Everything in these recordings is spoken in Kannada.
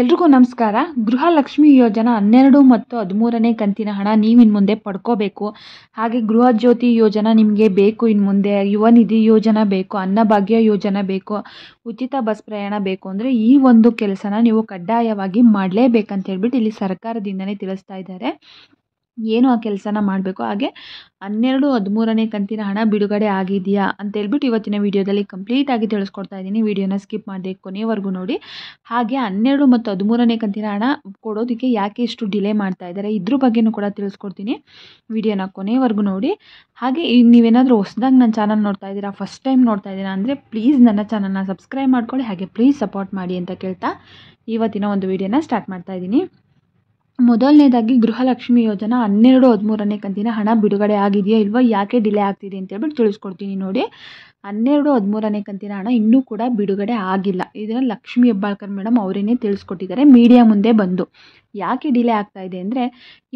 ಎಲ್ರಿಗೂ ನಮಸ್ಕಾರ ಗೃಹಲಕ್ಷ್ಮಿ ಯೋಜನಾ ಹನ್ನೆರಡು ಮತ್ತು ಹದಿಮೂರನೇ ಕಂತಿನ ಹಣ ನೀವು ಇನ್ನು ಮುಂದೆ ಪಡ್ಕೋಬೇಕು ಹಾಗೆ ಗೃಹ ಜ್ಯೋತಿ ಯೋಜನಾ ನಿಮಗೆ ಬೇಕು ಇನ್ನು ಮುಂದೆ ಯುವ ನಿಧಿ ಯೋಜನೆ ಬೇಕು ಅನ್ನಭಾಗ್ಯ ಯೋಜನೆ ಬೇಕು ಉಚಿತ ಬಸ್ ಪ್ರಯಾಣ ಬೇಕು ಅಂದರೆ ಈ ಒಂದು ಕೆಲಸನ ನೀವು ಕಡ್ಡಾಯವಾಗಿ ಮಾಡಲೇಬೇಕಂತ ಹೇಳ್ಬಿಟ್ಟು ಇಲ್ಲಿ ಸರ್ಕಾರದಿಂದನೇ ತಿಳಿಸ್ತಾ ಇದ್ದಾರೆ ಏನು ಆ ಕೆಲಸನ ಮಾಡಬೇಕು ಹಾಗೆ ಹನ್ನೆರಡು ಹದಿಮೂರನೇ ಕಂತಿನ ಹಣ ಬಿಡುಗಡೆ ಆಗಿದೆಯಾ ಹೇಳ್ಬಿಟ್ಟು ಇವತ್ತಿನ ವಿಡಿಯೋದಲ್ಲಿ ಕಂಪ್ಲೀಟಾಗಿ ತಿಳಿಸ್ಕೊಡ್ತಾ ಇದ್ದೀನಿ ವಿಡಿಯೋನ ಸ್ಕಿಪ್ ಮಾಡಿದೆ ಕೊನೆವರೆಗೂ ನೋಡಿ ಹಾಗೆ ಹನ್ನೆರಡು ಮತ್ತು ಹದಿಮೂರನೇ ಕಂತಿನ ಹಣ ಕೊಡೋದಕ್ಕೆ ಯಾಕೆ ಇಷ್ಟು ಡಿಲೇ ಮಾಡ್ತಾ ಇದ್ದಾರೆ ಇದ್ರ ಬಗ್ಗೆಯೂ ಕೂಡ ತಿಳಿಸ್ಕೊಡ್ತೀನಿ ವಿಡಿಯೋನ ಕೊನೆವರೆಗೂ ನೋಡಿ ಹಾಗೆ ನೀವೇನಾದರೂ ಹೊಸದಾಗಿ ನನ್ನ ಚಾನಲ್ ನೋಡ್ತಾ ಇದ್ದೀರಾ ಫಸ್ಟ್ ಟೈಮ್ ನೋಡ್ತಾ ಇದ್ದೀರಾ ಅಂದರೆ ಪ್ಲೀಸ್ ನನ್ನ ಚಾನಲ್ನ ಸಬ್ಸ್ಕ್ರೈಬ್ ಮಾಡ್ಕೊಳ್ಳಿ ಹಾಗೆ ಪ್ಲೀಸ್ ಸಪೋರ್ಟ್ ಮಾಡಿ ಅಂತ ಕೇಳ್ತಾ ಇವತ್ತಿನ ಒಂದು ವಿಡಿಯೋನ ಸ್ಟಾರ್ಟ್ ಮಾಡ್ತಾ ಇದ್ದೀನಿ ಮೊದಲನೇದಾಗಿ ಗೃಹಲಕ್ಷ್ಮಿ ಯೋಜನಾ ಹನ್ನೆರಡು ಹದಿಮೂರನೇ ಕಂತಿನ ಹಣ ಬಿಡುಗಡೆ ಆಗಿದೆಯಾ ಇಲ್ವಾ ಯಾಕೆ ಡಿಲೇ ಆಗ್ತಿದೆ ಅಂತೇಳ್ಬಿಟ್ಟು ತಿಳಿಸ್ಕೊಡ್ತೀನಿ ನೋಡಿ ಹನ್ನೆರಡು ಹದಿಮೂರನೇ ಕಂತಿನ ಹಣ ಇನ್ನೂ ಕೂಡ ಬಿಡುಗಡೆ ಆಗಿಲ್ಲ ಇದನ್ನು ಲಕ್ಷ್ಮೀ ಹೆಬ್ಬಾಳ್ಕರ್ ಮೇಡಮ್ ಅವರೇನೇ ತಿಳಿಸ್ಕೊಟ್ಟಿದ್ದಾರೆ ಮೀಡಿಯಾ ಮುಂದೆ ಬಂದು ಯಾಕೆ ಡಿಲೇ ಆಗ್ತಾ ಇದೆ ಅಂದರೆ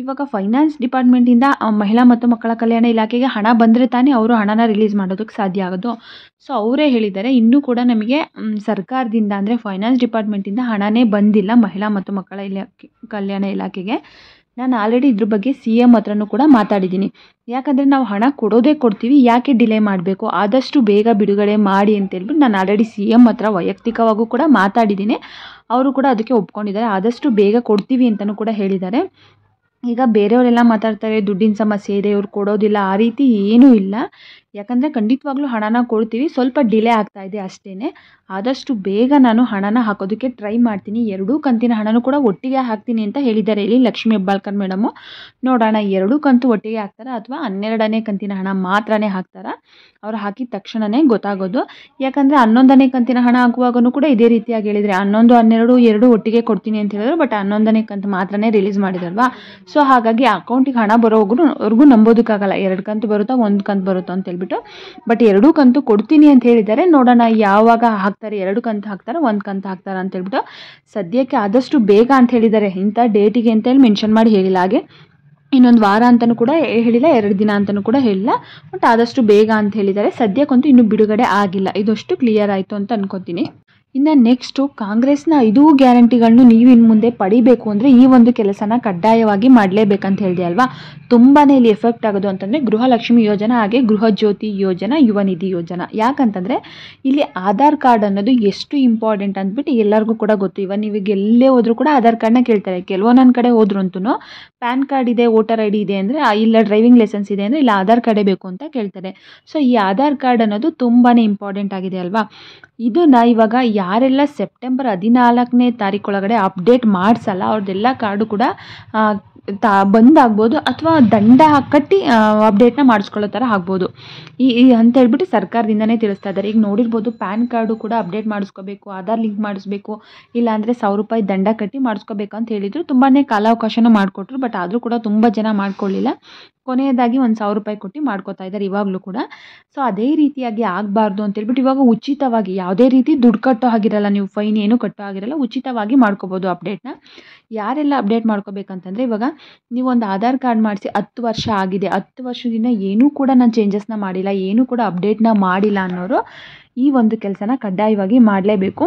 ಇವಾಗ ಫೈನಾನ್ಸ್ ಡಿಪಾರ್ಟ್ಮೆಂಟಿಂದ ಮಹಿಳಾ ಮತ್ತು ಮಕ್ಕಳ ಕಲ್ಯಾಣ ಇಲಾಖೆಗೆ ಹಣ ಬಂದರೆ ತಾನೇ ಅವರು ಹಣನ ರಿಲೀಸ್ ಮಾಡೋದಕ್ಕೆ ಸಾಧ್ಯ ಆಗೋದು ಸೊ ಅವರೇ ಹೇಳಿದ್ದಾರೆ ಇನ್ನೂ ಕೂಡ ನಮಗೆ ಸರ್ಕಾರದಿಂದ ಅಂದರೆ ಫೈನಾನ್ಸ್ ಡಿಪಾರ್ಟ್ಮೆಂಟಿಂದ ಹಣನೇ ಬಂದಿಲ್ಲ ಮಹಿಳಾ ಮತ್ತು ಮಕ್ಕಳ ಇಲಾಖೆ ಕಲ್ಯಾಣ ಇಲಾಖೆಗೆ ನಾನು ಆಲ್ರೆಡಿ ಇದ್ರ ಬಗ್ಗೆ ಸಿ ಎಮ್ ಹತ್ರನೂ ಕೂಡ ಮಾತಾಡಿದ್ದೀನಿ ಯಾಕಂದರೆ ನಾವು ಹಣ ಕೊಡೋದೇ ಕೊಡ್ತೀವಿ ಯಾಕೆ ಡಿಲೇ ಮಾಡಬೇಕು ಆದಷ್ಟು ಬೇಗ ಬಿಡುಗಡೆ ಮಾಡಿ ಅಂತ ಹೇಳ್ಬಿಟ್ಟು ನಾನು ಆಲ್ರೆಡಿ ಸಿ ಎಮ್ ಹತ್ರ ವೈಯಕ್ತಿಕವಾಗೂ ಕೂಡ ಮಾತಾಡಿದ್ದೀನಿ ಅವರು ಕೂಡ ಅದಕ್ಕೆ ಒಪ್ಕೊಂಡಿದ್ದಾರೆ ಆದಷ್ಟು ಬೇಗ ಕೊಡ್ತೀವಿ ಅಂತಲೂ ಕೂಡ ಹೇಳಿದ್ದಾರೆ ಈಗ ಬೇರೆಯವರೆಲ್ಲ ಮಾತಾಡ್ತಾರೆ ದುಡ್ಡಿನ ಸಮಸ್ಯೆ ಇದೆ ಇವ್ರು ಕೊಡೋದಿಲ್ಲ ಆ ರೀತಿ ಏನೂ ಇಲ್ಲ ಯಾಕಂದರೆ ಖಂಡಿತವಾಗ್ಲೂ ಹಣನ ಕೊಡ್ತೀವಿ ಸ್ವಲ್ಪ ಡಿಲೇ ಆಗ್ತಾ ಇದೆ ಅಷ್ಟೇ ಆದಷ್ಟು ಬೇಗ ನಾನು ಹಣನ ಹಾಕೋದಕ್ಕೆ ಟ್ರೈ ಮಾಡ್ತೀನಿ ಎರಡೂ ಕಂತಿನ ಹಣನೂ ಕೂಡ ಒಟ್ಟಿಗೆ ಹಾಕ್ತೀನಿ ಅಂತ ಹೇಳಿದ್ದಾರೆ ಇಲ್ಲಿ ಲಕ್ಷ್ಮೀ ಹೆಬ್ಬಾಳ್ಕರ್ ಮೇಡಮು ನೋಡೋಣ ಎರಡೂ ಕಂತು ಒಟ್ಟಿಗೆ ಹಾಕ್ತಾರೆ ಅಥವಾ ಹನ್ನೆರಡನೇ ಕಂತಿನ ಹಣ ಮಾತ್ರನೇ ಹಾಕ್ತಾರಾ ಅವ್ರು ಹಾಕಿದ ತಕ್ಷಣವೇ ಗೊತ್ತಾಗೋದು ಯಾಕಂದರೆ ಹನ್ನೊಂದನೇ ಕಂತಿನ ಹಣ ಹಾಕುವಾಗೂ ಕೂಡ ಇದೇ ರೀತಿಯಾಗಿ ಹೇಳಿದರೆ ಹನ್ನೊಂದು ಹನ್ನೆರಡು ಎರಡು ಒಟ್ಟಿಗೆ ಕೊಡ್ತೀನಿ ಅಂತ ಹೇಳಿದ್ರು ಬಟ್ ಹನ್ನೊಂದನೇ ಕಂತು ಮಾತ್ರನೇ ರಿಲೀಸ್ ಮಾಡಿದಲ್ವಾ ಸೊ ಹಾಗಾಗಿ ಅಕೌಂಟಿಗೆ ಹಣ ಬರೋವ್ರು ಅವ್ರಿಗೂ ನಂಬೋದಕ್ಕಾಗಲ್ಲ ಎರಡು ಕಂತು ಬರುತ್ತಾ ಒಂದು ಕಂತು ಬರುತ್ತಾ ಅಂತ ಹೇಳ್ಬಿಟ್ಟು ಬಟ್ ಎರಡೂ ಕಂತು ಕೊಡ್ತೀನಿ ಅಂತ ಹೇಳಿದ್ದಾರೆ ನೋಡೋಣ ಯಾವಾಗ ಹಾಕ್ ಹಾಕ್ತಾರೆ ಎರಡು ಕಂತು ಹಾಕ್ತಾರೆ ಒಂದು ಕಂತು ಹಾಕ್ತಾರೆ ಅಂತ ಹೇಳ್ಬಿಟ್ಟು ಸದ್ಯಕ್ಕೆ ಆದಷ್ಟು ಬೇಗ ಅಂತ ಹೇಳಿದ್ದಾರೆ ಇಂಥ ಡೇಟಿಗೆ ಅಂತ ಹೇಳಿ ಮೆನ್ಷನ್ ಮಾಡಿ ಹೇಳಿಲ್ಲ ಹಾಗೆ ಇನ್ನೊಂದು ವಾರ ಅಂತಲೂ ಕೂಡ ಹೇಳಿಲ್ಲ ಎರಡು ದಿನ ಅಂತಲೂ ಕೂಡ ಹೇಳಿಲ್ಲ ಬಟ್ ಆದಷ್ಟು ಬೇಗ ಅಂತ ಹೇಳಿದ್ದಾರೆ ಸದ್ಯಕ್ಕಂತೂ ಇನ್ನೂ ಬಿಡುಗಡೆ ಆಗಿಲ್ಲ ಇದಷ್ಟು ಕ್ಲಿಯರ್ ಆಯಿತು ಅಂತ ಅನ್ಕೋತೀನಿ ಇನ್ನು ನೆಕ್ಸ್ಟು ಕಾಂಗ್ರೆಸ್ನ ಐದೂ ಗ್ಯಾರಂಟಿಗಳನ್ನು ನೀವು ಇನ್ನು ಮುಂದೆ ಪಡಿಬೇಕು ಅಂದರೆ ಈ ಒಂದು ಕೆಲಸನ ಕಡ್ಡಾಯವಾಗಿ ಮಾಡಲೇಬೇಕಂತ ಹೇಳಿದೆ ಅಲ್ವಾ ತುಂಬಾ ಇಲ್ಲಿ ಎಫೆಕ್ಟ್ ಆಗೋದು ಅಂತಂದರೆ ಗೃಹಲಕ್ಷ್ಮಿ ಯೋಜನೆ ಹಾಗೆ ಗೃಹ ಜ್ಯೋತಿ ಯೋಜನೆ ಯುವ ನಿಧಿ ಯೋಜನೆ ಯಾಕಂತಂದರೆ ಇಲ್ಲಿ ಆಧಾರ್ ಕಾರ್ಡ್ ಅನ್ನೋದು ಎಷ್ಟು ಇಂಪಾರ್ಟೆಂಟ್ ಅಂದ್ಬಿಟ್ಟು ಎಲ್ಲರಿಗೂ ಕೂಡ ಗೊತ್ತು ಇವಾಗ ನೀವು ಎಲ್ಲೇ ಹೋದರೂ ಕೂಡ ಆಧಾರ್ ಕಾರ್ಡ್ನ ಕೇಳ್ತಾರೆ ಕೆಲವೊಂದೊಂದು ಕಡೆ ಹೋದ್ರು ಅಂತೂ ಪ್ಯಾನ್ ಕಾರ್ಡ್ ಇದೆ ವೋಟರ್ ಐ ಡಿ ಇದೆ ಅಂದರೆ ಇಲ್ಲ ಡ್ರೈವಿಂಗ್ ಲೈಸೆನ್ಸ್ ಇದೆ ಅಂದರೆ ಇಲ್ಲ ಆಧಾರ್ ಕಾರ್ಡೇ ಬೇಕು ಅಂತ ಕೇಳ್ತಾರೆ ಸೊ ಈ ಆಧಾರ್ ಕಾರ್ಡ್ ಅನ್ನೋದು ತುಂಬಾ ಇಂಪಾರ್ಟೆಂಟ್ ಆಗಿದೆ ಅಲ್ವಾ ಇದನ್ನ ಇವಾಗ ಯಾರೆಲ್ಲ ಸೆಪ್ಟೆಂಬರ್ ಹದಿನಾಲ್ಕನೇ ಒಳಗಡೆ ಅಪ್ಡೇಟ್ ಮಾಡಿಸಲ್ಲ ಅವ್ರದ್ದೆಲ್ಲ ಕಾರ್ಡು ಕೂಡ ತಾ ಬಂದಾಗ್ಬೋದು ಅಥವಾ ದಂಡ ಕಟ್ಟಿ ಅಪ್ಡೇಟ್ನ ಮಾಡಿಸ್ಕೊಳ್ಳೋ ಥರ ಆಗ್ಬೋದು ಈ ಅಂತ ಹೇಳ್ಬಿಟ್ಟು ಸರ್ಕಾರದಿಂದನೇ ತಿಳಿಸ್ತಾ ಇದ್ದಾರೆ ಈಗ ನೋಡಿರ್ಬೋದು ಪ್ಯಾನ್ ಕಾರ್ಡು ಕೂಡ ಅಪ್ಡೇಟ್ ಮಾಡಿಸ್ಕೋಬೇಕು ಆಧಾರ್ ಲಿಂಕ್ ಮಾಡಿಸ್ಬೇಕು ಇಲ್ಲಾಂದರೆ ಸಾವಿರ ರೂಪಾಯಿ ದಂಡ ಕಟ್ಟಿ ಮಾಡಿಸ್ಕೋಬೇಕು ಅಂತ ಹೇಳಿದರು ತುಂಬಾ ಕಾಲಾವಕಾಶನ ಮಾಡಿಕೊಟ್ರು ಬಟ್ ಆದರೂ ಕೂಡ ತುಂಬ ಜನ ಮಾಡ್ಕೊಳ್ಳಿಲ್ಲ ಕೊನೆಯದಾಗಿ ಒಂದು ಸಾವಿರ ರೂಪಾಯಿ ಕೊಟ್ಟು ಮಾಡ್ಕೋತಾ ಇದ್ದಾರೆ ಇವಾಗಲೂ ಕೂಡ ಸೊ ಅದೇ ರೀತಿಯಾಗಿ ಆಗಬಾರ್ದು ಅಂತೇಳ್ಬಿಟ್ಟು ಇವಾಗ ಉಚಿತವಾಗಿ ಯಾವುದೇ ರೀತಿ ದುಡ್ಡು ಕಟ್ಟೋ ಆಗಿರಲ್ಲ ನೀವು ಫೈನ್ ಏನು ಕಟ್ಟೋ ಆಗಿರಲ್ಲ ಉಚಿತವಾಗಿ ಮಾಡ್ಕೋಬೋದು ಅಪ್ಡೇಟ್ನ ಯಾರೆಲ್ಲ ಅಪ್ಡೇಟ್ ಮಾಡ್ಕೋಬೇಕಂತಂದರೆ ಇವಾಗ ನೀವು ಒಂದು ಆಧಾರ್ ಕಾರ್ಡ್ ಮಾಡಿಸಿ ಹತ್ತು ವರ್ಷ ಆಗಿದೆ ಹತ್ತು ವರ್ಷದಿಂದ ಏನೂ ಕೂಡ ನಾನು ಚೇಂಜಸ್ನ ಮಾಡಿಲ್ಲ ಏನೂ ಕೂಡ ಅಪ್ಡೇಟ್ನ ಮಾಡಿಲ್ಲ ಅನ್ನೋರು ಈ ಒಂದು ಕೆಲಸನ ಕಡ್ಡಾಯವಾಗಿ ಮಾಡಲೇಬೇಕು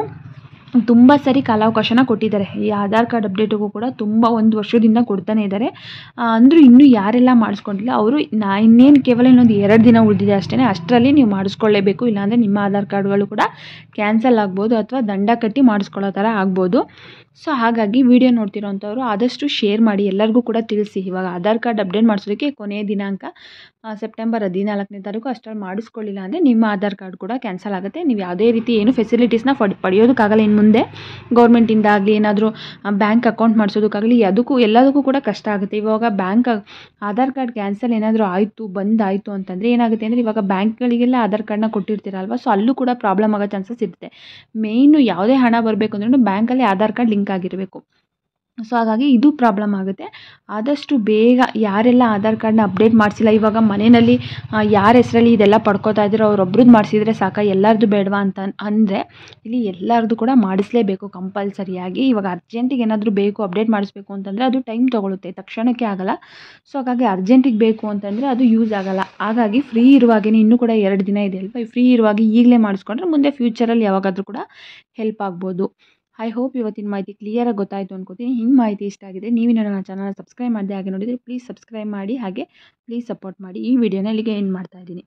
ತುಂಬ ಸರಿ ಕಾಲಾವಕಾಶನ ಕೊಟ್ಟಿದ್ದಾರೆ ಈ ಆಧಾರ್ ಕಾರ್ಡ್ ಅಪ್ಡೇಟಿಗೂ ಕೂಡ ತುಂಬ ಒಂದು ವರ್ಷದಿಂದ ಕೊಡ್ತಾನೆ ಇದ್ದಾರೆ ಅಂದರೂ ಇನ್ನೂ ಯಾರೆಲ್ಲ ಮಾಡಿಸ್ಕೊಂಡಿಲ್ಲ ಅವರು ನಾ ಇನ್ನೇನು ಕೇವಲ ಇನ್ನೊಂದು ಎರಡು ದಿನ ಉಳಿದಿದೆ ಅಷ್ಟೇ ಅಷ್ಟರಲ್ಲಿ ನೀವು ಮಾಡಿಸ್ಕೊಳ್ಳೇಬೇಕು ಇಲ್ಲಾಂದರೆ ನಿಮ್ಮ ಆಧಾರ್ ಕಾರ್ಡ್ಗಳು ಕೂಡ ಕ್ಯಾನ್ಸಲ್ ಆಗ್ಬೋದು ಅಥವಾ ದಂಡ ಕಟ್ಟಿ ಮಾಡಿಸ್ಕೊಳ್ಳೋ ಥರ ಆಗ್ಬೋದು ಸೊ ಹಾಗಾಗಿ ವಿಡಿಯೋ ನೋಡ್ತಿರೋವಂಥವ್ರು ಆದಷ್ಟು ಶೇರ್ ಮಾಡಿ ಎಲ್ಲರಿಗೂ ಕೂಡ ತಿಳಿಸಿ ಇವಾಗ ಆಧಾರ್ ಕಾರ್ಡ್ ಅಪ್ಡೇಟ್ ಮಾಡಿಸೋದಕ್ಕೆ ಕೊನೆಯ ದಿನಾಂಕ ಸೆಪ್ಟೆಂಬರ್ ಹದಿನಾಲ್ಕನೇ ತಾರೀಕು ಅಷ್ಟರಲ್ಲಿ ಮಾಡಿಸ್ಕೊಳ್ಳಿಲ್ಲ ಅಂದರೆ ನಿಮ್ಮ ಆಧಾರ್ ಕಾರ್ಡ್ ಕೂಡ ಕ್ಯಾನ್ಸಲ್ ಆಗುತ್ತೆ ನೀವು ಯಾವುದೇ ರೀತಿ ಏನು ಫೆಸಿಲಿಟೀಸ್ನ ಪಡೆಯೋದಕ್ಕಾಗಲ್ಲ ಇನ್ನು ಮುಂದೆ ಗೌರ್ಮೆಂಟಿಂದ ಆಗಲಿ ಏನಾದರೂ ಬ್ಯಾಂಕ್ ಅಕೌಂಟ್ ಮಾಡಿಸೋದಕ್ಕಾಗಲಿ ಅದಕ್ಕೂ ಎಲ್ಲದಕ್ಕೂ ಕೂಡ ಕಷ್ಟ ಆಗುತ್ತೆ ಇವಾಗ ಬ್ಯಾಂಕ್ ಆಧಾರ್ ಕಾರ್ಡ್ ಕ್ಯಾನ್ಸಲ್ ಏನಾದರೂ ಆಯಿತು ಬಂದಾಯಿತು ಅಂತಂದರೆ ಏನಾಗುತ್ತೆ ಅಂದರೆ ಇವಾಗ ಬ್ಯಾಂಕ್ಗಳಿಗೆಲ್ಲ ಆಧಾರ್ ಕಾರ್ಡ್ನ ಕೊಟ್ಟಿರ್ತೀರಲ್ವ ಸೊ ಅಲ್ಲೂ ಕೂಡ ಪ್ರಾಬ್ಲಮ್ ಆಗೋ ಚಾನ್ಸಸ್ ಇರುತ್ತೆ ಮೇಯ್ನು ಯಾವುದೇ ಹಣ ಬರಬೇಕು ಅಂದ್ರೂ ಬ್ಯಾಂಕಲ್ಲಿ ಆಧಾರ್ ಕಾರ್ಡ್ ಲಿಂಕ್ ಆಗಿರಬೇಕು ಸೊ ಹಾಗಾಗಿ ಇದು ಪ್ರಾಬ್ಲಮ್ ಆಗುತ್ತೆ ಆದಷ್ಟು ಬೇಗ ಯಾರೆಲ್ಲ ಆಧಾರ್ ಕಾರ್ಡ್ನ ಅಪ್ಡೇಟ್ ಮಾಡಿಸಿಲ್ಲ ಇವಾಗ ಮನೆಯಲ್ಲಿ ಯಾರ ಹೆಸರಲ್ಲಿ ಇದೆಲ್ಲ ಪಡ್ಕೋತಾ ಅವ್ರು ಒಬ್ರದ್ದು ಮಾಡಿಸಿದರೆ ಸಾಕ ಎಲ್ಲರದ್ದು ಬೇಡವಾ ಅಂತ ಅಂದರೆ ಇಲ್ಲಿ ಎಲ್ಲರದ್ದು ಕೂಡ ಮಾಡಿಸಲೇಬೇಕು ಕಂಪಲ್ಸರಿಯಾಗಿ ಇವಾಗ ಅರ್ಜೆಂಟಿಗೆ ಏನಾದರೂ ಬೇಕು ಅಪ್ಡೇಟ್ ಮಾಡಿಸ್ಬೇಕು ಅಂತಂದರೆ ಅದು ಟೈಮ್ ತೊಗೊಳುತ್ತೆ ತಕ್ಷಣಕ್ಕೆ ಆಗಲ್ಲ ಸೊ ಹಾಗಾಗಿ ಅರ್ಜೆಂಟಿಗೆ ಬೇಕು ಅಂತಂದರೆ ಅದು ಯೂಸ್ ಆಗಲ್ಲ ಹಾಗಾಗಿ ಫ್ರೀ ಇರುವಾಗೇ ಇನ್ನೂ ಕೂಡ ಎರಡು ದಿನ ಇದೆ ಅಲ್ವಾ ಫ್ರೀ ಇರುವಾಗ ಈಗಲೇ ಮಾಡಿಸ್ಕೊಂಡ್ರೆ ಮುಂದೆ ಫ್ಯೂಚರಲ್ಲಿ ಯಾವಾಗಾದರೂ ಕೂಡ ಹೆಲ್ಪ್ ಆಗ್ಬೋದು ಐ ಹೋಪ್ ಇವತ್ತಿನ ಮಾಹಿತಿ ಕ್ಲಿಯರಾಗಿ ಗೊತ್ತಾಯಿತು ಅನ್ಕೋತೀನಿ ಹಿಂಗೆ ಮಾಹಿತಿ ಇಷ್ಟ ಆಗಿದೆ ನೀವಿನ ನನ್ನ ಚಾನಲ್ ಸಬ್ಸ್ಕ್ರೈಬ್ ಮಾಡಿದೆ ಹಾಗೆ ನೋಡಿದರೆ ಪ್ಲೀಸ್ ಸಬ್ಸ್ಕ್ರೈಬ್ ಮಾಡಿ ಹಾಗೆ ಪ್ಲೀಸ್ ಸಪೋರ್ಟ್ ಮಾಡಿ ಈ ವಿಡಿಯೋನ ಇಲ್ಲಿಗೆ ಏನು ಮಾಡ್ತಾಯಿದ್ದೀನಿ